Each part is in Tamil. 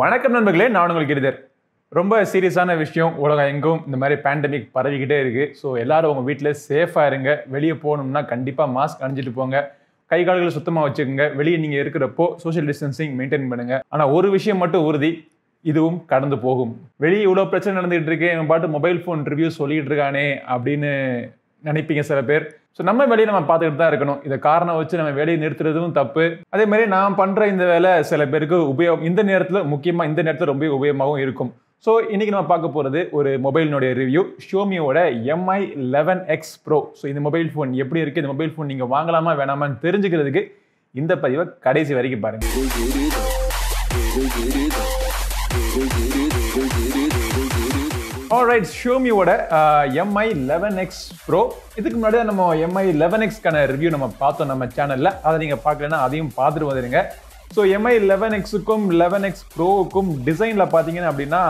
வணக்கம் நண்பர்களே நான் உங்களுக்கு இருதர் ரொம்ப சீரியஸான விஷயம் உலகம் எங்கும் இந்த மாதிரி பேண்டமிக் பரவிக்கிட்டே இருக்குது ஸோ எல்லோரும் உங்கள் வீட்டில் சேஃபாக இருங்க வெளியே போகணும்னா கண்டிப்பாக மாஸ்க் அணிஞ்சிட்டு போங்க கை கால்களை சுத்தமாக வச்சுக்கோங்க வெளியே நீங்கள் இருக்கிறப்போ சோஷியல் டிஸ்டன்சிங் மெயின்டைன் பண்ணுங்கள் ஆனால் ஒரு விஷயம் மட்டும் உறுதி இதுவும் கடந்து போகும் வெளியே இவ்வளோ பிரச்சனை நடந்துகிட்டு இருக்கு பாட்டு மொபைல் ஃபோன் ரிவ்யூ சொல்லிகிட்டு இருக்கானே அப்படின்னு நினைப்பீங்க சில பேர் ஸோ நம்ம வேலையை நம்ம பார்த்துக்கிட்டு தான் இருக்கணும் இதை காரணம் வச்சு நம்ம வேலையை நிறுத்துறதும் தப்பு அதே மாதிரி நான் பண்ணுற இந்த வேலை சில பேருக்கு உபயோகம் இந்த நேரத்தில் முக்கியமாக இந்த நேரத்தில் ரொம்ப உபயோகமாகவும் இருக்கும் ஸோ இன்றைக்கி நம்ம பார்க்க போகிறது ஒரு மொபைலினுடைய ரிவ்யூ ஷோமியோட MI eleven X pro so இந்த மொபைல் ஃபோன் எப்படி இருக்குது இந்த மொபைல் ஃபோன் நீங்கள் வாங்கலாமா வேணாமான்னு தெரிஞ்சுக்கிறதுக்கு இந்த பதிவை கடைசி வரைக்கும் பாருங்கள் ஆல்ரைட் ஷோமியோட எம்ஐ லெவன் எக்ஸ் ப்ரோ இதுக்கு முன்னாடியே நம்ம எம்ஐ லெவன் எக்ஸ்க்கான ரிவ்யூ நம்ம பார்த்தோம் நம்ம சேனலில் அதை நீங்கள் பார்க்கலன்னா அதையும் பார்த்துட்டு வந்துடுங்க ஸோ எம்ஐ லெவன் எக்ஸுக்கும் லெவன் எக்ஸ் ப்ரோவுக்கும் டிசைனில் பார்த்தீங்கன்னா அப்படின்னா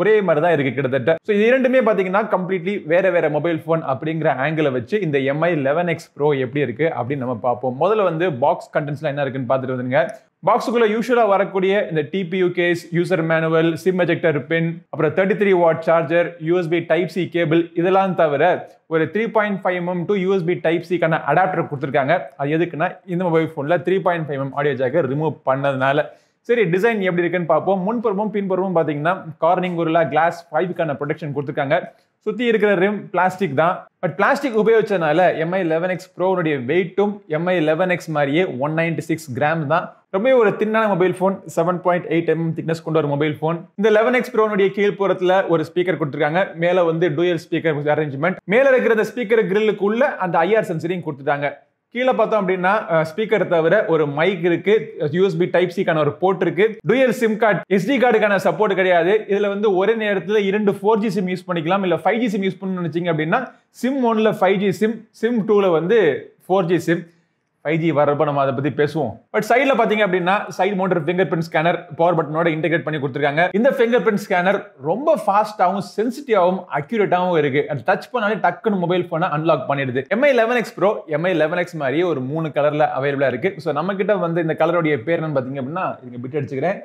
ஒரே மாதிரி தான் இருக்குது கிட்டத்தட்ட ஸோ இது இரண்டுமே பார்த்தீங்கன்னா கம்ப்ளீட்லி வேறு வேறு மொபைல் ஃபோன் அப்படிங்கிற ஆங்கிளை வச்சு இந்த எம்ஐ லெவன் எக்ஸ் ப்ரோ எப்படி இருக்குது அப்படின்னு நம்ம பார்ப்போம் முதல்ல வந்து பாக்ஸ் கண்டென்ட்ஸ்லாம் என்ன இருக்குன்னு பார்த்துட்டு வந்துங்க பாக்ஸுக்குள்ளே யூஸ்வலாக வரக்கூடிய இந்த TPU case user manual SIM ejector pin அப்புறம் thirty three watt charger USB type C cable இதெல்லாம் தவிர ஒரு three point five MM to USB type சிக்கான அடாப்டர் கொடுத்துருக்காங்க அது எதுக்குன்னா இந்த மொபைல் ஃபோனில் three point five M audio ஜாக்கை ரிமூவ் பண்ணதுனால சரி டிசைன் எப்படி இருக்குன்னு பார்ப்போம் முன்புறமும் பின்புறமும் பார்த்தீங்கன்னா கார்னிங் ஒருலா கிளாஸ் ஃபைவ்க்கான ப்ரொடெக்ஷன் கொடுத்துருக்காங்க சுற்றி இருக்கிற ரிம் பிளாஸ்டிக் தான் பட் பிளாஸ்டிக் உபயோகிச்சதுனால எம்ஐ லெவன் எக்ஸ் ப்ரோனுடைய வெயிட்டும் எம்ஐ லெவன் எக்ஸ் மாதிரியே ஒன் நைன்டி சிக்ஸ் கிராம் தான் ரொம்பவே ஒரு தின்னான mobile phone seven point eight M thickness கொண்ட ஒரு மொபைல் ஃபோன் இந்த லெவன் எக்ஸ் ப்ரோனுடைய கீழ்ப்புறத்தில் ஒரு ஸ்பீக்கர் கொடுத்துருக்காங்க மேலே வந்து டூயல் ஸ்பீக்கர் அரேஞ்ச்மெண்ட் மேலே இருக்கிற அந்த ஸ்பீக்கர் உள்ள அந்த ஐஆர் சென்சரையும் கொடுத்துட்டாங்க கீழே பார்த்தோம் அப்படின்னா ஸ்பீக்கர் தவிர ஒரு மைக் இருக்கு யூஎஸ்பி டைப் சிக்கான ஒரு போர்ட் இருக்கு டூயல் சிம் கார்டு எஸ்டி கார்டுக்கான சப்போர்ட் கிடையாது இதுல வந்து ஒரே நேரத்தில் இரண்டு ஃபோர் ஜி சிம் யூஸ் பண்ணிக்கலாம் இல்லை ஃபைவ் ஜி சிம் யூஸ் பண்ணணும்னு நினைச்சிங்க அப்படின்னா சிம் ஒன்ல ஃபைவ் ஜி சிம் சிம் டூல வந்து four G SIM five G வரப்போ நம்ம அதை பற்றி பேசுவோம் பட் சைடில் பார்த்தீங்க அப்படின்னா side mounted fingerprint scanner power பட்டனோட இன்டெகிரேட் பண்ணி கொடுத்துருக்காங்க இந்த ஃபிங்கர் பிரிண்ட் ஸ்கேனர் ரொம்ப ஃபாஸ்ட்டாகவும் சென்சிட்டிவாகவும் அக்யூரேட்டாகவும் இருக்கு அது டச் பண்ணாலே டக்குன்னு மொபைல் ஃபோனை அன்லாக் பண்ணிடுது MI eleven X pro MI eleven X மாதிரி ஒரு மூணு கலரில் அவைலபிளாக இருக்கு ஸோ நம்ம கிட்ட வந்து இந்த கலருடைய பேர் என்னன்னு பார்த்தீங்க அப்படின்னா இங்க பிட் அடிச்சுக்கிறேன்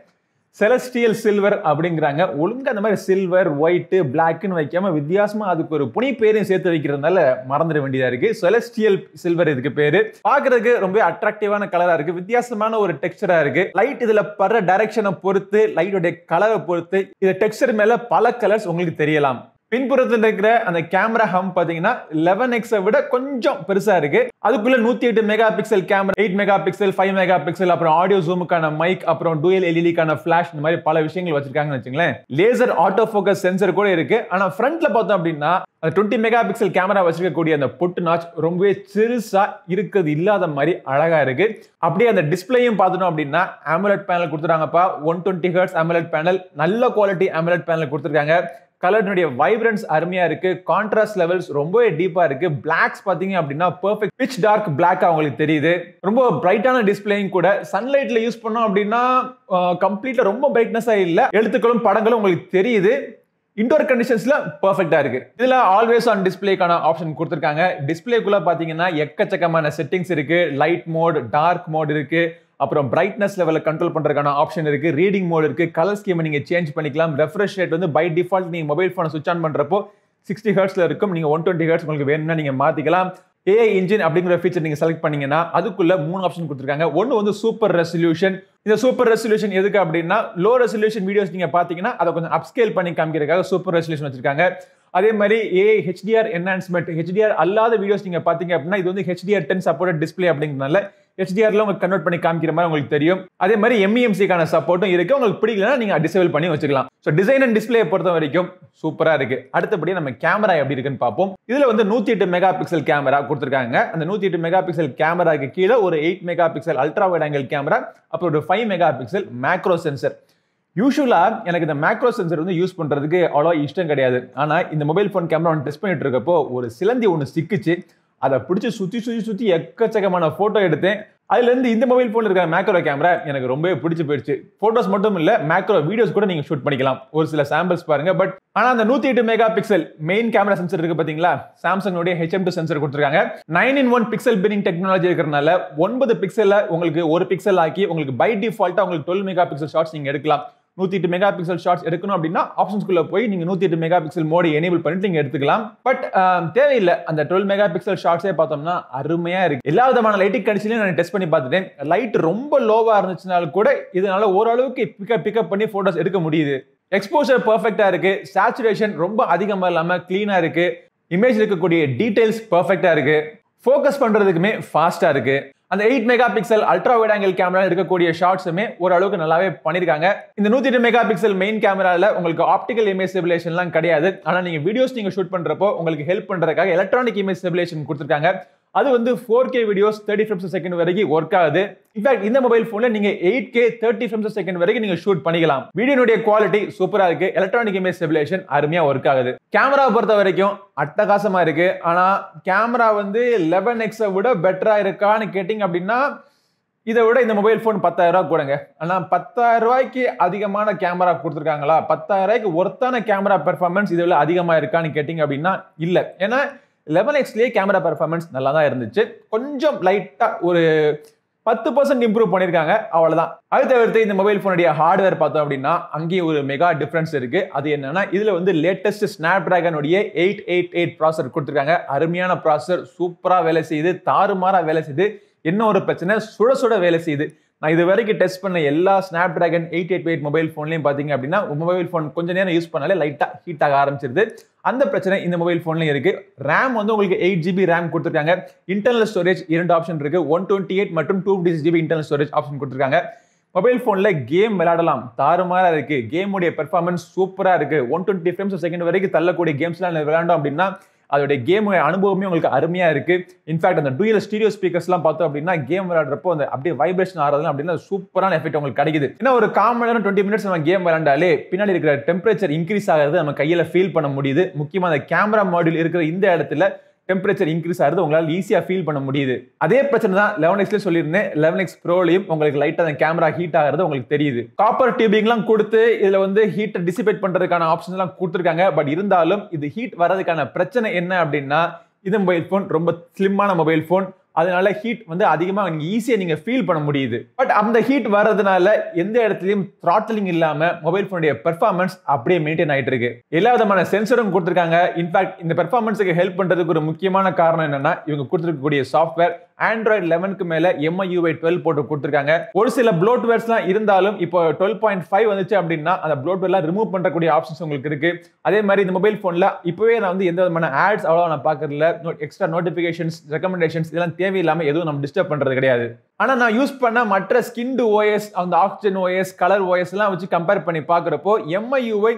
செலஸ்டியல் சில்வர் அப்படிங்கிறாங்க ஒழுங்காக அந்த மாதிரி சில்வர் ஒயிட்டு பிளாக்னு வைக்காம வித்தியாசமாக அதுக்கு ஒரு புனி பேரையும் சேர்த்து வைக்கிறதுனால மறந்துட வேண்டியதாக இருக்கு செலஸ்டியல் சில்வர் இதுக்கு பேரு பார்க்குறதுக்கு ரொம்ப அட்ராக்டிவான கலராக இருக்கு வித்தியாசமான ஒரு டெக்ஸ்டராக இருக்கு லைட் இதில் படுற டைரக்ஷனை பொறுத்து லைட்டுடைய கலரை பொறுத்து இந்த டெக்ஸ்டர் மேலே பல கலர்ஸ் உங்களுக்கு தெரியலாம் பின்புறத்தில் இருக்கிற அந்த கேமரா ஹம் பார்த்தீங்கன்னா லெவன் எக்ஸை விட கொஞ்சம் பெருசாக இருக்கு அதுக்குள்ள நூத்தி எட்டு megapixel camera eight megapixel five megapixel அப்புறம் ஆடியோ ஜூமுக்கான மைக் அப்புறம் டூஎல் எல்இடிக்கான ஃபிளாஷ் இந்த மாதிரி பல விஷயங்கள் வச்சிருக்காங்கன்னு வச்சுங்களேன் லேசர் ஆட்டோ ஃபோக்கஸ் சென்சர் கூட இருக்கு ஆனா ஃப்ரண்ட்ல பார்த்தோம் அப்படின்னா அந்த டுவெண்ட்டி மெகா பிக்சல் கேமரா வச்சிருக்கக்கூடிய அந்த பொட்டு நாச் ரொம்பவே சிறுசா இருக்கிறது இல்லாத மாதிரி அழகா இருக்கு அப்படியே அந்த டிஸ்பிளேயும் பார்த்துட்டோம் அப்படின்னா ஆம்புலட் பேனல் கொடுத்துருக்காங்கப்பா one twenty hertz AMOLED panel நல்ல குவாலிட்டி ஆம்புலட் பேனல் கொடுத்துருக்காங்க கலர்னுடைய வைப்ரன்ஸ் அருமையா இருக்கு கான்ட்ராஸ்ட் லெவல்ஸ் ரொம்பவே டீப்பா இருக்கு பிளாக்ஸ் பாத்தீங்க அப்படின்னா பர்ஃபெக்ட் பிச் டார்க் பிளாக் அவங்களுக்கு தெரியுது ரொம்ப பிரைட்டான டிஸ்பிளேயும் கூட சன்லைட்ல யூஸ் பண்ணோம் அப்படின்னா கம்ப்ளீட்டா ரொம்ப பிரைட்னஸா இல்லை எழுத்துக்களும் படங்களும் உங்களுக்கு தெரியுது இன்டோர் கண்டிஷன்ஸ்ல பர்ஃபெக்டா இருக்கு இதுல ஆல்வேஸ் ஆன் டிஸ்பிளேக்கான ஆப்ஷன் கொடுத்துருக்காங்க டிஸ்பிளேக்குள்ள பாத்தீங்கன்னா எக்கச்சக்கமான செட்டிங்ஸ் இருக்கு லைட் மோட் டார்க் மோட் இருக்கு அப்புறம் பிரைட்னஸ் லெவலில் கண்ட்ரோல் பண்ணுறதுக்கான ஆப்ஷன் இருக்குது ரீடிங் மோட் இருக்குது கலர் ஸ்கீமை நீங்கள் சேஞ்ச் பண்ணிக்கலாம் ரெஃப்ரெஷ் ரேட் வந்து பை டிஃபால்ட் நீங்கள் மொபைல் ஃபோனை சுவிச் ஆன் பண்ணுறப்போ சிக்ஸ்டி ஹர்ட்ஸில் இருக்கும் நீங்கள் ஒன் டுவெண்ட்டி ஹர்ட்ஸ் உங்களுக்கு வேணும்னா நீங்கள் மாற்றிக்கலாம் ஏஐ இன்ஜின் அப்படிங்கிற ஃபீச்சர் நீங்கள் செலக்ட் பண்ணீங்கன்னா அதுக்குள்ளே மூணு ஆப்ஷன் கொடுத்துருக்காங்க ஒன்று வந்து சூப்பர் ரெசல்யூஷன் இந்த சூப்பர் ரெசல்யூஷன் எதுக்கு அப்படின்னா லோ ரெசல்யூஷன் வீடியோஸ் நீங்கள் பார்த்தீங்கன்னா அதை கொஞ்சம் அப்ஸ்கேல் பண்ணி காமிக்கிறதுக்காக சூப்பர் ரெசல்யூஷன் வச்சிருக்காங்க அதே மாதிரி ஏஐ ஹெச்டிஆர் என்ஹான்ஸ்மெண்ட் ஹெச்டிஆர் அல்லாத வீடியோஸ் நீங்கள் பார்த்தீங்க அப்படின்னா இது வந்து ஹெச்டிஆர் டென் சப்போர்ட் டிஸ்பிளே அப்படிங்கிறதுனால ஹெச்டிஆரில் உங்களுக்கு கன்வெர்ட் பண்ணி காமிக்கிற மாதிரி உங்களுக்கு தெரியும் அதே மாதிரி எம்இஎம்சிக்கான e சப்போர்ட்டும் இருக்கு உங்களுக்கு பிடிக்கலன்னா நீங்கள் டிசேபிள் பண்ணி வச்சுக்கலாம் ஸோ டிசைன் அண்ட் டிஸ்பிளே பொறுத்த வரைக்கும் சூப்பராக இருக்கு அடுத்தபடி நம்ம கேமரா எப்படி இருக்குன்னு பார்ப்போம் இதில் வந்து நூற்றி எட்டு மெகா பிக்சல் கேமரா கொடுத்துருக்காங்க அந்த நூற்றி எட்டு மெகா பிக்சல் கேமராக்கு கீழே ஒரு eight megapixel ultra wide angle camera அப்புறம் ஒரு five megapixel macro sensor யூஸ்வலாக எனக்கு இந்த மேக்ரோ சென்சர் வந்து யூஸ் பண்ணுறதுக்கு அவ்வளோ இஷ்டம் கிடையாது ஆனால் இந்த மொபைல் ஃபோன் கேமரா ஒன்று டெஸ்ட் பண்ணிட்டு இருக்கப்போ ஒரு சிலந்தி ஒன்று சிக்கிச்சு அதை பிடிச்சி சுற்றி சுற்றி சுற்றி எக்கச்சக்கமான ஃபோட்டோ எடுத்தேன் அதுலேருந்து இந்த மொபைல் ஃபோனில் இருக்கிற மேக்ரோ கேமரா எனக்கு ரொம்பவே பிடிச்சி போயிடுச்சு ஃபோட்டோஸ் மட்டும் இல்லை மேக்ரோ வீடியோஸ் கூட நீங்கள் ஷூட் பண்ணிக்கலாம் ஒரு சில சாம்பிள்ஸ் பாருங்க பட் ஆனால் அந்த நூற்றி எட்டு megapixel main camera sensor இருக்குது பார்த்தீங்களா சாம்சங்கோடைய ஹெச்எம் டூ சென்சர் கொடுத்துருக்காங்க nine in one pixel binning technology இருக்கிறனால ஒன்பது பிக்சலில் உங்களுக்கு ஒரு பிக்சல் ஆக்கி உங்களுக்கு பை டிஃபால்ட்டாக உங்களுக்கு டுவெல் மெகா பிக்சல் ஷார்ட்ஸ் நீங்கள் எடுக்கலாம் நூற்றி எட்டு மெகா பிக்சல் ஷார்ட்ஸ் எடுக்கணும் அப்படின்னா ஆப்ஷன்ஸ்குள்ளே போய் நீங்கள் நூற்றி எட்டு மெகா பிக்சல் மோடி எனேபிள் பண்ணிட்டு நீங்கள் எடுத்துக்கலாம் பட் தேவையில்லை அந்த டுவெல் மெகா பிக்சல் ஷார்ட்ஸே பார்த்தோம்னா அருமையாக இருக்குது எல்லா விதமான லைட்டிங் கண்டிஷன்லையும் நான் டெஸ்ட் பண்ணி பார்த்துட்டேன் லைட் ரொம்ப லோவாக இருந்துச்சுனாலும் கூட இதனால் ஓரளவுக்கு பிக்கப் பிக்கப் பண்ணி ஃபோட்டோஸ் எடுக்க முடியுது எக்ஸ்போஷர் பர்ஃபெக்டாக இருக்குது சேச்சுரேஷன் ரொம்ப அதிகமாக இல்லாமல் க்ளீனாக இருக்குது இமேஜ் இருக்கக்கூடிய டீட்டெயில்ஸ் பர்ஃபெக்டாக இருக்குது ஃபோக்கஸ் பண்ணுறதுக்குமே ஃபாஸ்ட்டாக இருக்குது அந்த eight megapixel ultra wide angle camera இருக்கக்கூடிய ஷார்ட்ஸுமே ஓரளவுக்கு நல்லாவே பண்ணியிருக்காங்க இந்த நூத்தி எட்டு மெகா பிக்சல் மெயின் கேமராவில் உங்களுக்கு ஆப்டிக்கல் இமேஜ் ஸ்டெபிலேஷன்லாம் கிடையாது ஆனால் நீங்கள் வீடியோஸ் நீங்கள் ஷூட் பண்ணுறப்போ உங்களுக்கு ஹெல்ப் பண்ணுறதுக்காக எலக்ட்ரானிக் இமேஜ் ஸ்டெபிலேஷன் கொடுத்துருக்காங்க அது வந்து four K videos thirty frames second வரைக்கும் ஒர்க் ஆகுது இன்ஃபேக்ட் இந்த மொபைல் ஃபோனில் நீங்கள் eight K thirty frames second வரைக்கும் நீங்கள் ஷூட் பண்ணிக்கலாம் வீடியோனுடைய குவாலிட்டி சூப்பராக இருக்குது எலக்ட்ரானிக் இமேஜ் ஸ்டெபிலேஷன் அருமையாக ஒர்க் ஆகுது கேமரா பொறுத்த வரைக்கும் அட்டகாசமாக இருக்குது ஆனால் கேமரா வந்து லெவன் எக்ஸை விட பெட்டராக இருக்கான்னு கேட்டிங்க அப்படின்னா இதை விட இந்த மொபைல் ஃபோன் பத்தாயிரம் ரூபா கூடங்க ஆனால் பத்தாயிரம் ரூபாய்க்கு அதிகமான கேமரா கொடுத்துருக்காங்களா பத்தாயிரம் ரூபாய்க்கு ஒர்த்தான கேமரா பெர்ஃபார்மன்ஸ் இதில் அதிகமாக இருக்கான்னு கேட்டிங்க அப்படின்னா இல்லை ஏன்னா லெவன் எக்ஸ்லேயே கேமரா பெர்ஃபார்மன்ஸ் நல்லா தான் இருந்துச்சு கொஞ்சம் லைட்டாக ஒரு பத்து பர்சன்ட் இம்ப்ரூவ் பண்ணியிருக்காங்க அவ்வளோதான் அது தவிர்த்து இந்த மொபைல் ஃபோனுடைய ஹார்ட்வேர் பார்த்தோம் அப்படின்னா அங்கேயும் ஒரு மெகா டிஃப்ரென்ஸ் இருக்குது அது என்னென்னா இதில் வந்து லேட்டஸ்ட் ஸ்னாப் ட்ராகனுடைய எயிட் எயிட் எயிட் ப்ராசர் கொடுத்துருக்காங்க அருமையான ப்ராசர் சூப்பராக வேலை செய்யுது தாறுமாறாக வேலை செய்யுது என்ன ஒரு பிரச்சனை சுட சுட வேலை செய்யுது நான் இது வரைக்கும் டெஸ்ட் பண்ண எல்லா Snapdragon eight eight eight mobile ஃபோன்லையும் பார்த்தீங்க அப்படின்னா மொபைல் ஃபோன் கொஞ்சம் நேரம் யூஸ் பண்ணாலே லைட்டாக ஹீட் ஆக ஆரம்பிச்சிருது அந்த பிரச்சனை இந்த மொபைல் ஃபோன்லையும் இருக்குது ரேம் வந்து உங்களுக்கு எயிட் ஜிபி ரேம் கொடுத்துருக்காங்க இன்டர்னல் ஸ்டோரேஜ் இரண்டு ஆப்ஷன் இருக்குது ஒன் டுவெண்ட்டி எயிட் மற்றும் two fifty GB internal storage option கொடுத்துருக்காங்க மொபைல் ஃபோனில் கேம் விளையாடலாம் தாறுமாறாக இருக்குது கேமுடைய பெர்ஃபார்மன்ஸ் சூப்பராக இருக்குது ஒன் டுவெண்ட்டி ஃப்ரேம்ஸ் செகண்ட் வரைக்கும் தள்ளக்கூடிய கேம்ஸ்லாம் விளையாண்டோம் அப்படின்னா அதோடைய கேம் அனுபவமே உங்களுக்கு அருமையாக இருக்குது இன்ஃபேக்ட் அந்த டூயல் ஸ்டீரியோ ஸ்பீக்கர்ஸ்லாம் பார்த்தோம் அப்படின்னா கேம் விளையாடுறப்போ அந்த அப்படியே வைப்ரேஷன் ஆகிறதுலாம் அப்படின்னா சூப்பரான எஃபெக்ட் உங்களுக்கு கிடைக்குது ஏன்னா ஒரு காமனான டுவெண்ட்டி மினிட்ஸ் நம்ம கேம் விளையாண்டாலே பின்னாடி இருக்கிற டெம்பரேச்சர் இன்க்ரீஸ் ஆகிறது நம்ம கையில் ஃபீல் பண்ண முடியுது முக்கியமாக அந்த கேமரா மாடியூல் இருக்கிற இந்த இடத்துல டெம்பரேச்சர் இன்க்ரீஸ் ஆகிறது உங்களால் ஈஸியாக ஃபீல் பண்ண முடியுது அதே பிரச்சனை தான் லெவன் எக்ஸ்லேயே சொல்லியிருந்தேன் லெவன் எக்ஸ் ப்ரோலையும் உங்களுக்கு லைட்டாக அந்த கேமரா ஹீட் ஆகிறது உங்களுக்கு தெரியுது காப்பர் டியூபிங்லாம் கொடுத்து இதில் வந்து ஹீட்டை டிசிபேட் பண்ணுறதுக்கான ஆப்ஷன்ஸ்லாம் கொடுத்துருக்காங்க பட் இருந்தாலும் இது ஹீட் வர்றதுக்கான பிரச்சனை என்ன அப்படின்னா இது மொபைல் ஃபோன் ரொம்ப ஸ்லிம்மான மொபைல் ஃபோன் அதனால ஹீட் வந்து அதிகமாக நீங்கள் ஈஸியாக நீங்கள் ஃபீல் பண்ண முடியுது பட் அந்த ஹீட் வர்றதுனால எந்த இடத்துலையும் த்ராட்டலிங் இல்லாமல் மொபைல் ஃபோனுடைய பெர்ஃபார்மன்ஸ் அப்படியே மெயின்டைன் ஆகிட்டு இருக்கு எல்லா விதமான சென்சரும் கொடுத்துருக்காங்க இன்ஃபேக்ட் இந்த பெர்ஃபார்மன்ஸுக்கு ஹெல்ப் பண்ணுறதுக்கு ஒரு முக்கியமான காரணம் என்னென்னா இவங்க கொடுத்துருக்கக்கூடிய சாஃப்ட்வேர் ஆண்ட்ராய்டு லெவனுக்கு மேல எம்ஐயூஐ டுவெல் போட்டு கொடுத்துருக்காங்க ஒரு சில எல்லாம் இருந்தாலும் இப்போ டுவெல் பாயிண்ட் ஃபைவ் வந்துச்சு அப்படின்னா அந்த ப்ளோட்வேர்லாம் ரிமூவ் பண்ணக்கூடிய ஆப்ஷன்ஸ் உங்களுக்கு இருக்கு அதே மாதிரி இந்த மொபைல் ஃபோனில் இப்போவே நான் வந்து எந்த விதமான ஆட்ஸ் அவ்வளவு நான் பாக்குறதுல எக்ஸ்ட்ரா நோட்டிஃபிகேஷன்ஸ் ரெக்கமெண்டேஷன்ஸ் இதெல்லாம் தேவையில்லாமல் எதுவும் நம்ம டிஸ்டர்ப் பண்ணுறது கிடையாது ஆனால் நான் யூஸ் பண்ண மற்ற ஸ்கின்டு ஓஎஸ் அந்த ஆக்சிஜன் ஓஎஸ் கலர் ஓஎஸ்லாம் வச்சு கம்பேர் பண்ணி பார்க்குறப்போ எம்ஐயூஐ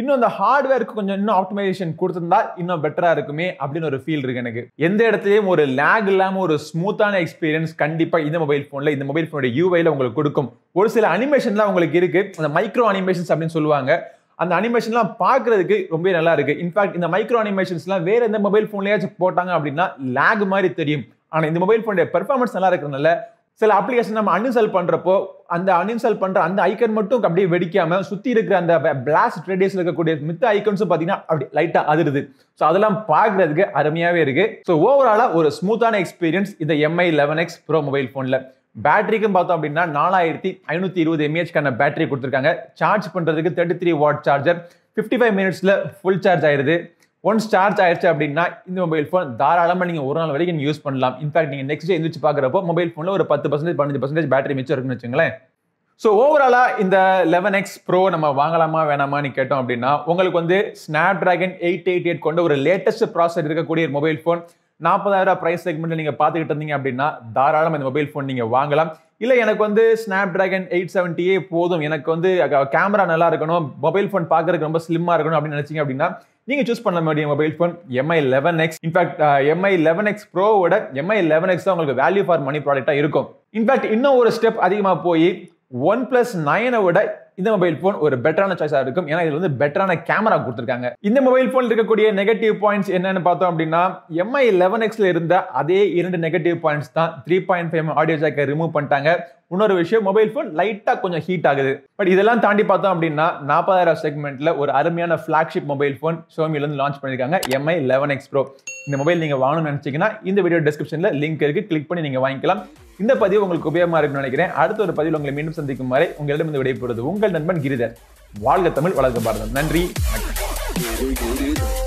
இன்னும் அந்த ஹார்ட்வேருக்கு கொஞ்சம் இன்னும் ஆப்டிமைசேஷன் கொடுத்துருந்தா இன்னும் பெட்டராக இருக்குமே அப்படின்னு ஒரு ஃபீல் இருக்கு எனக்கு எந்த இடத்துலையும் ஒரு லேக் இல்லாமல் ஒரு ஸ்மூத்தான எக்ஸ்பீரியன்ஸ் கண்டிப்பாக இந்த மொபைல் ஃபோனில் இந்த மொபைல் ஃபோனோட யூவையில் உங்களுக்கு கொடுக்கும் ஒரு சில அனிமேஷன்லாம் உங்களுக்கு இருக்கு அந்த மைக்ரோ அனிமேஷன்ஸ் அப்படின்னு சொல்லுவாங்க அந்த அனிமேஷன்லாம் பார்க்கறதுக்கு ரொம்ப நல்லா இருக்கு இன்ஃபேக்ட் இந்த மைக்ரோ அனிமேஷன்ஸ்லாம் வேற எந்த மொபைல் ஃபோன்லேயாச்சும் போட்டாங்க அப்படின்னா லேக் மாதிரி தெரியும் ஆனால் இந்த மொபைல் ஃபோனுடைய பெர்ஃபார்மன்ஸ் நல்லா இருக்கிறதுனால சில அப்ளிகேஷன் நம்ம அன்இன்ஸ்டால் பண்ணுறப்போ அந்த அன்இன்ஸ்டால் பண்ணுற அந்த ஐக்கன் மட்டும் அப்படியே வெடிக்காமல் சுற்றி இருக்கிற அந்த பிளாஸ்ட் ரேடியஸில் இருக்கக்கூடிய மித்த ஐக்கன்ஸும் பார்த்தீங்கன்னா அப்படி லைட்டாக அதிருது ஸோ அதெல்லாம் பார்க்குறதுக்கு அருமையாகவே இருக்குது ஸோ ஓவராலாக ஒரு ஸ்மூத்தான எக்ஸ்பீரியன்ஸ் இந்த Mi eleven X Pro mobile ஃபோனில் பேட்டரிக்கும் பார்த்தோம் அப்படின்னா நாலாயிரத்தி ஐநூற்றி இருபது எம்ஏஹெச்க்கான பேட்டரி கொடுத்துருக்காங்க சார்ஜ் பண்ணுறதுக்கு thirty three watt charger fifty five மினிட்ஸில் ஃபுல் சார்ஜ் ஆயிடுது ஒன்ஸ் சார்ஜ் ஆயிடுச்சு அப்படின்னா இந்த மொபைல் ஃபோன் தாராளமாக நீங்கள் ஒரு நாள் வரைக்கும் யூஸ் பண்ணலாம் இன்ஃபேக்ட் நீங்கள் நெக்ஸ்ட் டே எந்திரிச்சு பார்க்குறப்போ மொபைல் ஃபோனில் ஒரு பத்து பர்சன்டேஜ் பதினஞ்சு பர்சன்டேஜ் பேட்டரி மிச்சம் இருக்குன்னு வச்சுங்களேன் ஸோ ஓவராலாக இந்த லெவன் எக்ஸ் ப்ரோ நம்ம வாங்கலாமா வேணாமான்னு கேட்டோம் அப்படின்னா உங்களுக்கு வந்து Snapdragon eight eight eight கொண்ட ஒரு லேட்டஸ்ட் ப்ராசஸ் இருக்கக்கூடிய ஒரு மொபைல் ஃபோன் நாற்பதாயிரம் ப்ரைஸ் செக்மெண்ட்டில் நீங்கள் பார்த்துக்கிட்டு இருந்தீங்க அப்படின்னா தாராளம் இந்த மொபைல் ஃபோன் நீங்கள் வாங்கலாம் இல்லை எனக்கு வந்து ஸ்னாப் ட்ராகன் எயிட் செவன்ட்டியே போதும் எனக்கு வந்து கேமரா நல்லா இருக்கணும் மொபைல் ஃபோன் பார்க்குறதுக்கு ரொம்ப ஸ்லிம்மாக இருக்கணும் அப்படின்னு நினச்சிங்க அப்படின்னா நீங்கள் சூஸ் பண்ண மாதிரி mobile phone Mi eleven X in fact Mi eleven X ப்ரோவோட எம்ஐ லெவன் எக்ஸ் தான் உங்களுக்கு வேல்யூ ஃபார் மணி ப்ராடக்டாக இருக்கும் இன்ஃபேக்ட் இன்னும் ஒரு ஸ்டெப் அதிகமாக போய் ஒன் பிளஸ் நைனை விட இந்த மொபைல் ஃபோன் ஒரு பெட்டரான சாய்ஸாக இருக்கும் ஏன்னா இதில் வந்து பெட்டரான கேமரா கொடுத்துருக்காங்க இந்த மொபைல் ஃபோன் இருக்கக்கூடிய நெகட்டிவ் பாயிண்ட்ஸ் என்னன்னு பார்த்தோம் அப்படின்னா எம்ஐ லெவன் எக்ஸில் இருந்த அதே இரண்டு நெகட்டிவ் பாயிண்ட்ஸ் தான் த்ரீ பாயிண்ட் ஃபைவ் ஆடியோ ஜாக்கை ரிமூவ் பண்ணிட்டாங்க இன்னொரு விஷயம் மொபைல் ஃபோன் லைட்டாக கொஞ்சம் ஹீட் ஆகுது பட் இதெல்லாம் தாண்டி பார்த்தோம் அப்படின்னா நாற்பதாயிரம் செக்மெண்ட்டில் ஒரு அருமையான ஃப்ளாக்ஷிப் மொபைல் ஃபோன் ஷோமிலேருந்து லான்ச் பண்ணியிருக்காங்க எம்ஐ லெவன் எக்ஸ் ப்ரோ இந்த மொபைல் நீங்கள் வாங்கணும்னு நினச்சிங்கன்னா இந்த வீடியோ டிஸ்கிரிப்ஷனில் லிங்க் இருக்குது கிளிக் பண்ணி நீங்கள் வாங்கிக்கலாம் இந்த பதிவு உங்களுக்கு உபயோகமாக இருக்கும்னு நினைக்கிறேன் அடுத்த ஒரு பதிவில் உங்களை மீண்டும் சந்திக்கும் வரை உங்களிடமிருந்து விடைபெறுவது உங்கள் நண்பன் கிரிதர் வாழ்க தமிழ் வளர்க்க பாரதம் நன்றி வணக்கம்